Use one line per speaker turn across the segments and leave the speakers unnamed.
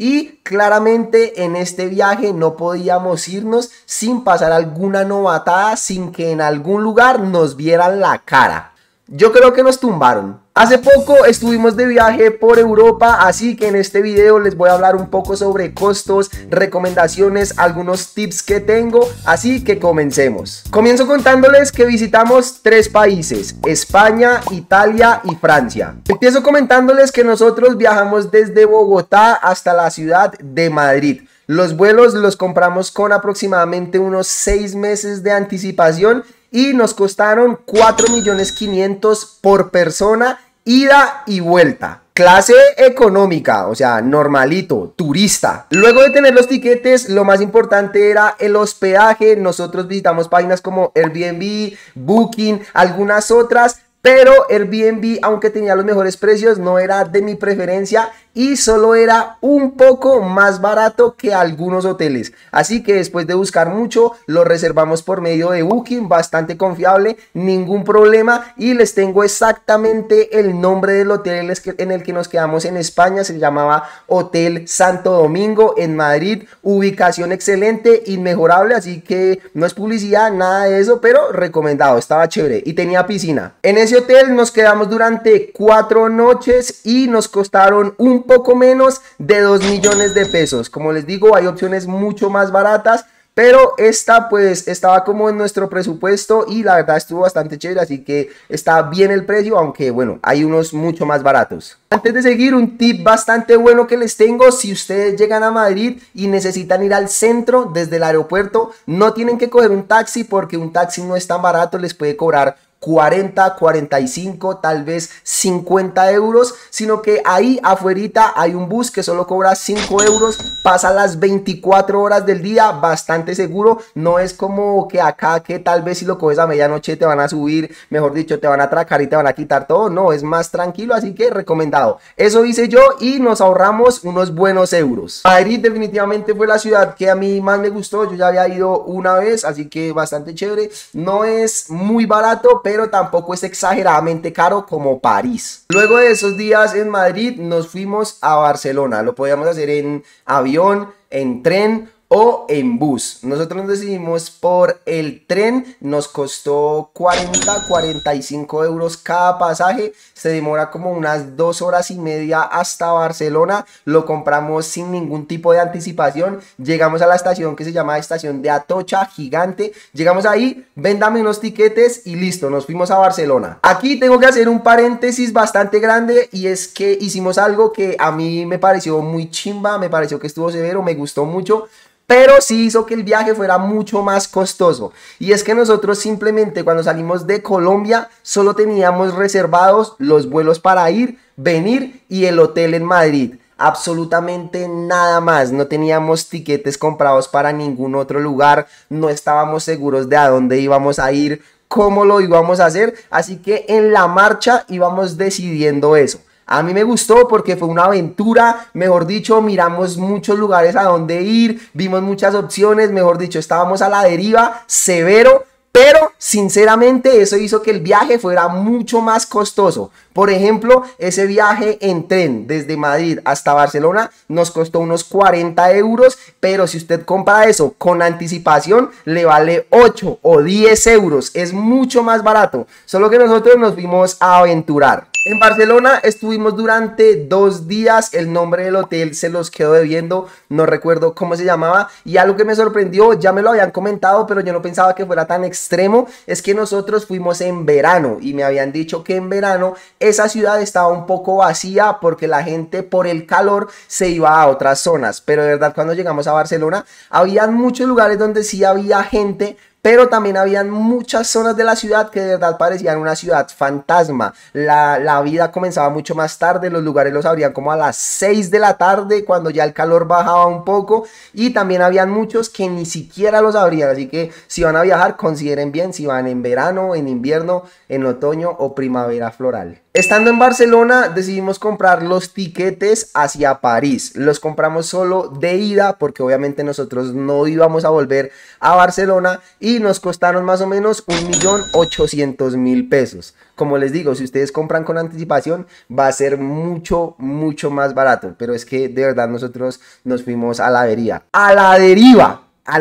Y claramente en este viaje no podíamos irnos sin pasar alguna novatada, sin que en algún lugar nos vieran la cara. Yo creo que nos tumbaron. Hace poco estuvimos de viaje por Europa, así que en este video les voy a hablar un poco sobre costos, recomendaciones, algunos tips que tengo, así que comencemos. Comienzo contándoles que visitamos tres países, España, Italia y Francia. Empiezo comentándoles que nosotros viajamos desde Bogotá hasta la ciudad de Madrid. Los vuelos los compramos con aproximadamente unos 6 meses de anticipación y nos costaron 4 millones 500 por persona, ida y vuelta. Clase económica, o sea, normalito, turista. Luego de tener los tiquetes, lo más importante era el hospedaje. Nosotros visitamos páginas como Airbnb, Booking, algunas otras, pero Airbnb, aunque tenía los mejores precios, no era de mi preferencia y solo era un poco más barato que algunos hoteles. Así que después de buscar mucho, lo reservamos por medio de Booking, bastante confiable, ningún problema. Y les tengo exactamente el nombre del hotel en el que nos quedamos en España. Se llamaba Hotel Santo Domingo en Madrid. Ubicación excelente, inmejorable, así que no es publicidad, nada de eso, pero recomendado, estaba chévere y tenía piscina. En ese hotel nos quedamos durante cuatro noches y nos costaron un poco menos de 2 millones de pesos. Como les digo, hay opciones mucho más baratas. Pero esta pues estaba como en nuestro presupuesto y la verdad estuvo bastante chévere, así que está bien el precio, aunque bueno, hay unos mucho más baratos. Antes de seguir, un tip bastante bueno que les tengo, si ustedes llegan a Madrid y necesitan ir al centro desde el aeropuerto, no tienen que coger un taxi porque un taxi no es tan barato, les puede cobrar 40, 45, tal vez 50 euros, sino que ahí afuera hay un bus que solo cobra 5 euros, pasa las 24 horas del día, bastante seguro, no es como que acá que tal vez si lo coges a medianoche te van a subir, mejor dicho, te van a atracar y te van a quitar todo, no, es más tranquilo, así que recomendado. Eso hice yo y nos ahorramos unos buenos euros. Madrid definitivamente fue la ciudad que a mí más me gustó, yo ya había ido una vez, así que bastante chévere, no es muy barato, pero pero tampoco es exageradamente caro como París. Luego de esos días en Madrid nos fuimos a Barcelona. Lo podíamos hacer en avión, en tren o en bus. Nosotros decidimos por el tren, nos costó 40, 45 euros cada pasaje, se demora como unas dos horas y media hasta Barcelona, lo compramos sin ningún tipo de anticipación, llegamos a la estación que se llama Estación de Atocha Gigante, llegamos ahí, Véndame unos tiquetes y listo, nos fuimos a Barcelona. Aquí tengo que hacer un paréntesis bastante grande y es que hicimos algo que a mí me pareció muy chimba, me pareció que estuvo severo, me gustó mucho, pero sí hizo que el viaje fuera mucho más costoso. Y es que nosotros simplemente cuando salimos de Colombia solo teníamos reservados los vuelos para ir, venir y el hotel en Madrid. Absolutamente nada más, no teníamos tiquetes comprados para ningún otro lugar, no estábamos seguros de a dónde íbamos a ir, cómo lo íbamos a hacer, así que en la marcha íbamos decidiendo eso. A mí me gustó porque fue una aventura, mejor dicho, miramos muchos lugares a donde ir, vimos muchas opciones, mejor dicho, estábamos a la deriva, severo, pero sinceramente eso hizo que el viaje fuera mucho más costoso. Por ejemplo, ese viaje en tren desde Madrid hasta Barcelona nos costó unos 40 euros, pero si usted compra eso con anticipación le vale 8 o 10 euros. Es mucho más barato, solo que nosotros nos vimos a aventurar. En Barcelona estuvimos durante dos días, el nombre del hotel se los quedó debiendo, no recuerdo cómo se llamaba y algo que me sorprendió, ya me lo habían comentado, pero yo no pensaba que fuera tan extremo, es que nosotros fuimos en verano y me habían dicho que en verano esa ciudad estaba un poco vacía porque la gente por el calor se iba a otras zonas, pero de verdad cuando llegamos a Barcelona habían muchos lugares donde sí había gente, pero también habían muchas zonas de la ciudad que de verdad parecían una ciudad fantasma. La, vida comenzaba mucho más tarde, los lugares los abrían como a las 6 de la tarde cuando ya el calor bajaba un poco y también habían muchos que ni siquiera los abrían, así que si van a viajar consideren bien si van en verano, en invierno, en otoño o primavera floral. Estando en Barcelona decidimos comprar los tiquetes hacia París. Los compramos solo de ida porque obviamente nosotros no íbamos a volver a Barcelona y nos costaron más o menos 1.800.000 pesos. Como les digo, si ustedes compran con anticipación va a ser mucho, mucho más barato. Pero es que de verdad nosotros nos fuimos a la deriva. A la deriva a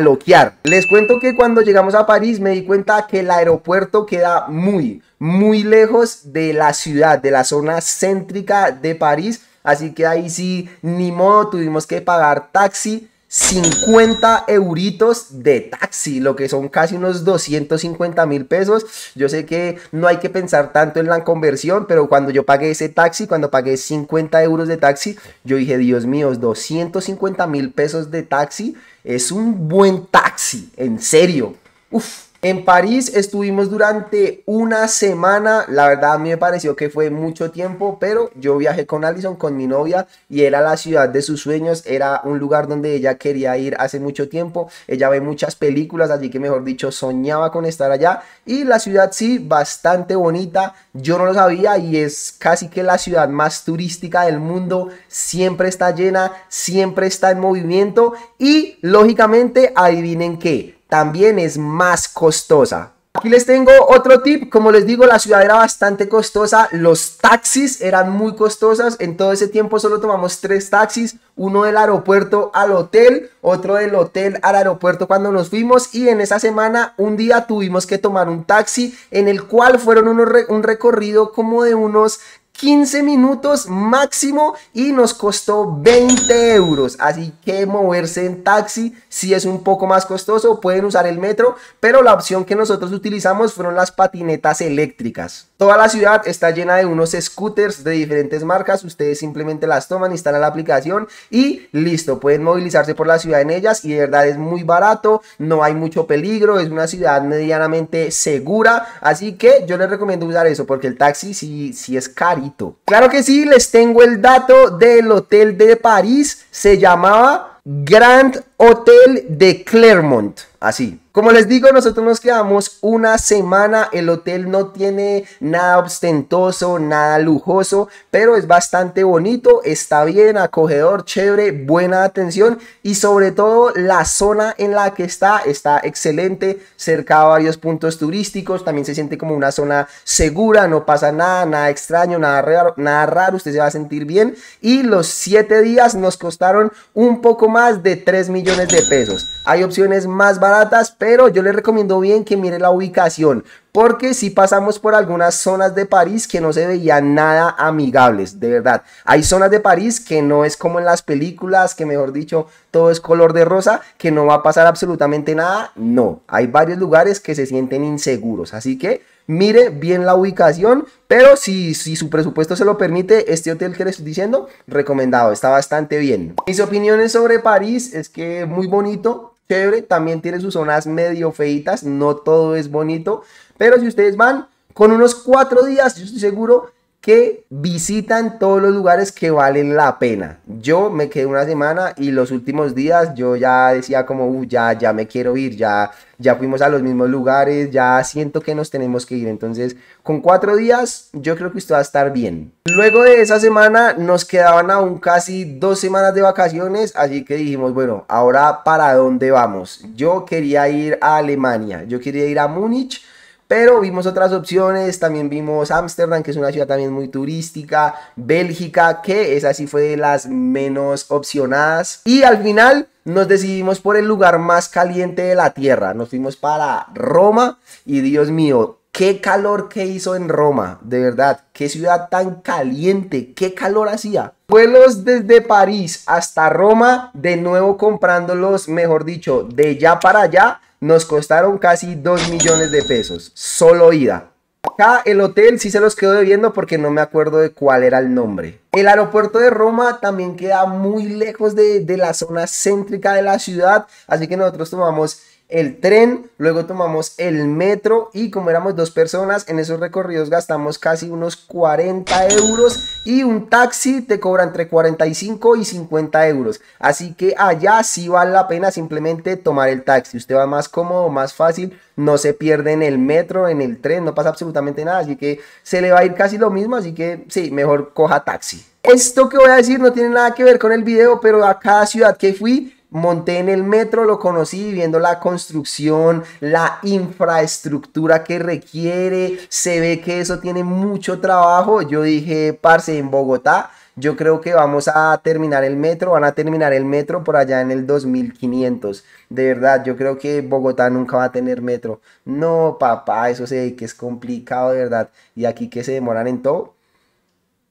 Les cuento que cuando llegamos a París me di cuenta que el aeropuerto queda muy, muy lejos de la ciudad, de la zona céntrica de París. Así que ahí sí, ni modo, tuvimos que pagar taxi. 50 euritos de taxi, lo que son casi unos 250 mil pesos. Yo sé que no hay que pensar tanto en la conversión, pero cuando yo pagué ese taxi, cuando pagué 50 euros de taxi, yo dije, Dios mío, 250 mil pesos de taxi es un buen taxi, en serio. uff. En París estuvimos durante una semana, la verdad a mí me pareció que fue mucho tiempo, pero yo viajé con Allison, con mi novia, y era la ciudad de sus sueños, era un lugar donde ella quería ir hace mucho tiempo, ella ve muchas películas, así que mejor dicho, soñaba con estar allá, y la ciudad sí, bastante bonita, yo no lo sabía, y es casi que la ciudad más turística del mundo, siempre está llena, siempre está en movimiento, y lógicamente, adivinen qué, también es más costosa. Aquí les tengo otro tip, como les digo la ciudad era bastante costosa, los taxis eran muy costosas, en todo ese tiempo solo tomamos tres taxis, uno del aeropuerto al hotel, otro del hotel al aeropuerto cuando nos fuimos y en esa semana un día tuvimos que tomar un taxi en el cual fueron un recorrido como de unos 15 minutos máximo y nos costó 20 euros. Así que moverse en taxi si es un poco más costoso, pueden usar el metro, pero la opción que nosotros utilizamos fueron las patinetas eléctricas. Toda la ciudad está llena de unos scooters de diferentes marcas, ustedes simplemente las toman, instalan la aplicación y listo, pueden movilizarse por la ciudad en ellas y de verdad es muy barato, no hay mucho peligro, es una ciudad medianamente segura, así que yo les recomiendo usar eso porque el taxi si es caro Claro que sí, les tengo el dato del hotel de París. Se llamaba Grand Hotel de Clermont así. Como les digo, nosotros nos quedamos una semana. El hotel no tiene nada ostentoso, nada lujoso, pero es bastante bonito, está bien, acogedor, chévere, buena atención y sobre todo la zona en la que está está excelente, cerca a varios puntos turísticos, también se siente como una zona segura, no pasa nada, nada extraño, nada raro, nada raro, usted se va a sentir bien y los siete días nos costaron un poco más de 3 millones de pesos. Hay opciones más baratas pero yo les recomiendo bien que mire la ubicación, porque si pasamos por algunas zonas de París que no se veían nada amigables, de verdad. Hay zonas de París que no es como en las películas, que mejor dicho, todo es color de rosa, que no va a pasar absolutamente nada. No, hay varios lugares que se sienten inseguros, así que mire bien la ubicación, pero si, si, su presupuesto se lo permite, este hotel que les estoy diciendo, recomendado, está bastante bien. Mis opiniones sobre París es que muy bonito, chévere, también tiene sus zonas medio feitas, no todo es bonito, pero si ustedes van con unos cuatro días, yo estoy seguro que visitan todos los lugares que valen la pena. Yo me quedé una semana y los últimos días yo ya decía como, ya, ya me quiero ir, ya, ya fuimos a los mismos lugares, ya siento que nos tenemos que ir. Entonces, con cuatro días yo creo que esto va a estar bien. Luego de esa semana nos quedaban aún casi dos semanas de vacaciones, así que dijimos, bueno, ahora para dónde vamos. Yo quería ir a Alemania, yo quería ir a Múnich pero vimos otras opciones, también vimos Ámsterdam, que es una ciudad también muy turística, Bélgica, que esa sí fue de las menos opcionadas. Y al final nos decidimos por el lugar más caliente de la Tierra, nos fuimos para Roma y Dios mío, qué calor que hizo en Roma, de verdad, qué ciudad tan caliente, qué calor hacía. Vuelos desde París hasta Roma, de nuevo comprándolos, mejor dicho, de ya para allá nos costaron casi 2 millones de pesos, solo ida. Acá el hotel sí se los quedo debiendo porque no me acuerdo de cuál era el nombre. El aeropuerto de Roma también queda muy lejos de, de la zona céntrica de la ciudad, así que nosotros tomamos el tren, luego tomamos el metro y como éramos dos personas, en esos recorridos gastamos casi unos 40 euros y un taxi te cobra entre 45 y 50 euros. Así que allá sí vale la pena simplemente tomar el taxi. Usted va más cómodo, más fácil, no se pierde en el metro, en el tren, no pasa absolutamente nada. Así que se le va a ir casi lo mismo, así que sí, mejor coja taxi. Esto que voy a decir no tiene nada que ver con el video, pero a cada ciudad que fui monté en el metro, lo conocí viendo la construcción, la infraestructura que requiere, se ve que eso tiene mucho trabajo. Yo dije, parce, en Bogotá, yo creo que vamos a terminar el metro, van a terminar el metro por allá en el 2500. De verdad, yo creo que Bogotá nunca va a tener metro. No, papá, eso sé que es complicado, de verdad. Y aquí que se demoran en todo.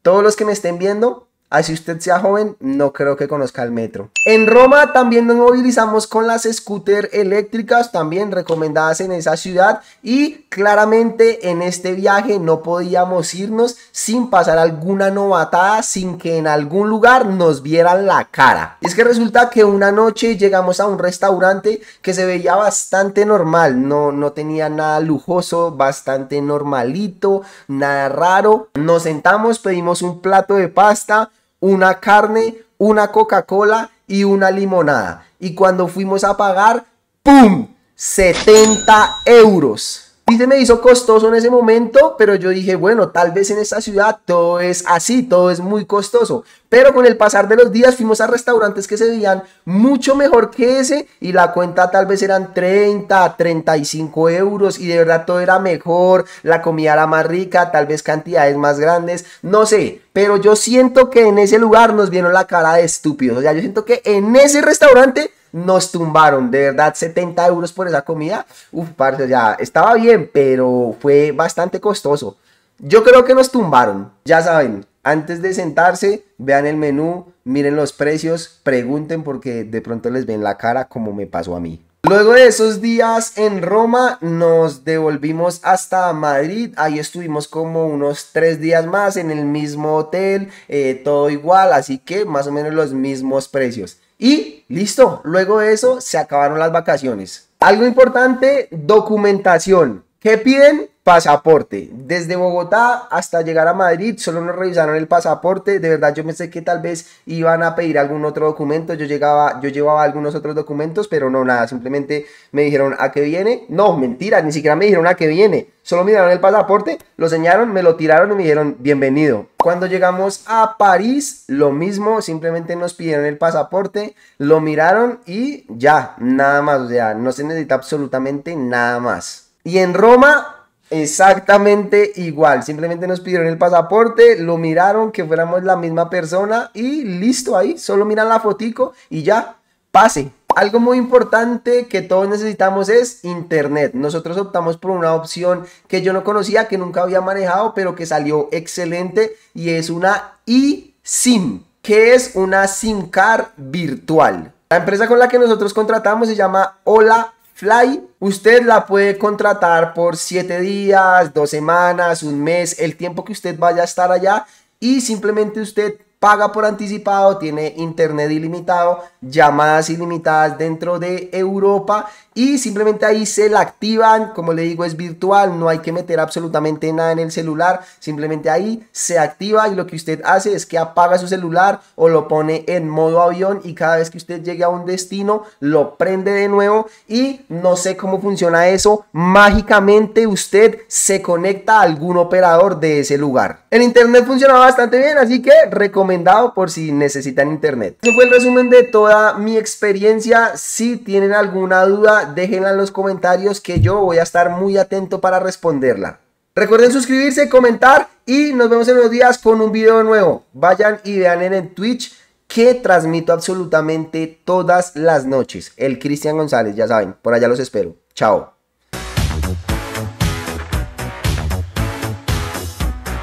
Todos los que me estén viendo, Así ah, usted sea joven, no creo que conozca el metro. En Roma también nos movilizamos con las scooters eléctricas, también recomendadas en esa ciudad. Y claramente en este viaje no podíamos irnos sin pasar alguna novatada, sin que en algún lugar nos vieran la cara. es que resulta que una noche llegamos a un restaurante que se veía bastante normal, no, no tenía nada lujoso, bastante normalito, nada raro. Nos sentamos, pedimos un plato de pasta una carne, una Coca-Cola y una limonada. Y cuando fuimos a pagar, ¡pum! 70 euros. Y me hizo costoso en ese momento, pero yo dije, bueno, tal vez en esta ciudad todo es así, todo es muy costoso. Pero con el pasar de los días fuimos a restaurantes que se veían mucho mejor que ese y la cuenta tal vez eran 30, 35 euros y de verdad todo era mejor, la comida era más rica, tal vez cantidades más grandes, no sé. Pero yo siento que en ese lugar nos vieron la cara de estúpidos. O sea, yo siento que en ese restaurante nos tumbaron, de verdad, 70 euros por esa comida, Uf, parce, ya estaba bien, pero fue bastante costoso. Yo creo que nos tumbaron, ya saben, antes de sentarse, vean el menú, miren los precios, pregunten porque de pronto les ven la cara como me pasó a mí. Luego de esos días en Roma nos devolvimos hasta Madrid, ahí estuvimos como unos tres días más en el mismo hotel, eh, todo igual, así que más o menos los mismos precios. Y listo, luego de eso se acabaron las vacaciones. Algo importante, documentación. ¿Qué piden? pasaporte. Desde Bogotá hasta llegar a Madrid solo nos revisaron el pasaporte. De verdad yo pensé que tal vez iban a pedir algún otro documento. Yo llegaba, yo llevaba algunos otros documentos, pero no nada. Simplemente me dijeron a qué viene. No, mentira, ni siquiera me dijeron a qué viene. Solo miraron el pasaporte, lo señaron, me lo tiraron y me dijeron bienvenido. Cuando llegamos a París, lo mismo, simplemente nos pidieron el pasaporte, lo miraron y ya, nada más. O sea, no se necesita absolutamente nada más. Y en Roma Exactamente igual, simplemente nos pidieron el pasaporte, lo miraron que fuéramos la misma persona y listo ahí, solo miran la fotico y ya, pase. Algo muy importante que todos necesitamos es internet. Nosotros optamos por una opción que yo no conocía, que nunca había manejado, pero que salió excelente y es una eSIM, que es una SIM card virtual. La empresa con la que nosotros contratamos se llama Hola Fly, usted la puede contratar por 7 días, 2 semanas, un mes, el tiempo que usted vaya a estar allá y simplemente usted paga por anticipado, tiene internet ilimitado, llamadas ilimitadas dentro de Europa y simplemente ahí se la activan, como le digo es virtual, no hay que meter absolutamente nada en el celular, simplemente ahí se activa y lo que usted hace es que apaga su celular o lo pone en modo avión y cada vez que usted llegue a un destino lo prende de nuevo y no sé cómo funciona eso, mágicamente usted se conecta a algún operador de ese lugar. El internet funciona bastante bien, así que recomiendo recomendado por si necesitan internet. Ese fue el resumen de toda mi experiencia. Si tienen alguna duda, déjenla en los comentarios que yo voy a estar muy atento para responderla. Recuerden suscribirse, comentar y nos vemos en unos días con un video nuevo. Vayan y vean en el Twitch que transmito absolutamente todas las noches. El Cristian González, ya saben, por allá los espero. Chao.